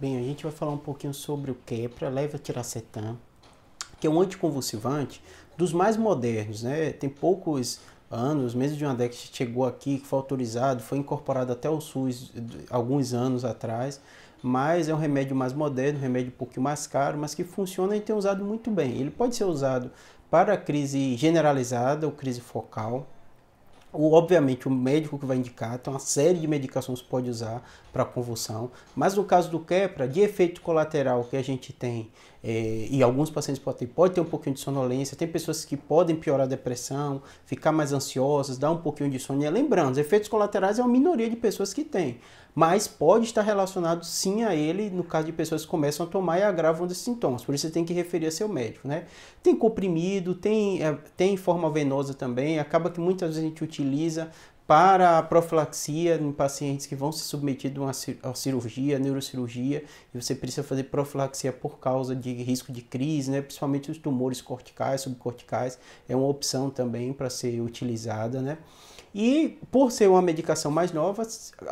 Bem, a gente vai falar um pouquinho sobre o Kepra, levetiracetam, que é um anticonvulsivante dos mais modernos, né? Tem poucos anos, menos de uma década que chegou aqui, que foi autorizado, foi incorporado até o SUS alguns anos atrás, mas é um remédio mais moderno, um remédio um pouquinho mais caro, mas que funciona e tem usado muito bem. Ele pode ser usado para crise generalizada ou crise focal, o, obviamente, o médico que vai indicar tem uma série de medicações que pode usar para convulsão, mas no caso do quebra, de efeito colateral que a gente tem, é, e alguns pacientes podem ter, pode ter um pouquinho de sonolência, tem pessoas que podem piorar a depressão, ficar mais ansiosas, dar um pouquinho de sono. E lembrando, os efeitos colaterais é uma minoria de pessoas que tem mas pode estar relacionado sim a ele no caso de pessoas que começam a tomar e agravam esses sintomas. Por isso você tem que referir a seu médico, né? Tem comprimido, tem, é, tem forma venosa também, acaba que muitas vezes a gente utiliza para a profilaxia em pacientes que vão ser submetidos a cirurgia, neurocirurgia, e você precisa fazer profilaxia por causa de risco de crise, né? principalmente os tumores corticais, subcorticais, é uma opção também para ser utilizada. Né? E por ser uma medicação mais nova,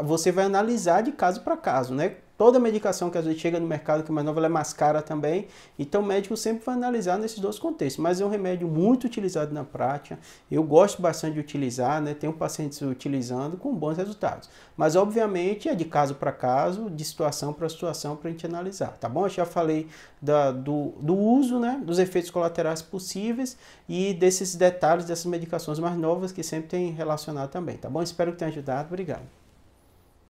você vai analisar de caso para caso, né? Toda medicação que às vezes chega no mercado que é mais nova é mais cara também. Então o médico sempre vai analisar nesses dois contextos. Mas é um remédio muito utilizado na prática. Eu gosto bastante de utilizar, né? Tenho pacientes utilizando com bons resultados. Mas obviamente é de caso para caso, de situação para situação para a gente analisar, tá bom? Eu já falei da, do, do uso, né? Dos efeitos colaterais possíveis e desses detalhes dessas medicações mais novas que sempre tem relacionado também, tá bom? Espero que tenha ajudado. Obrigado.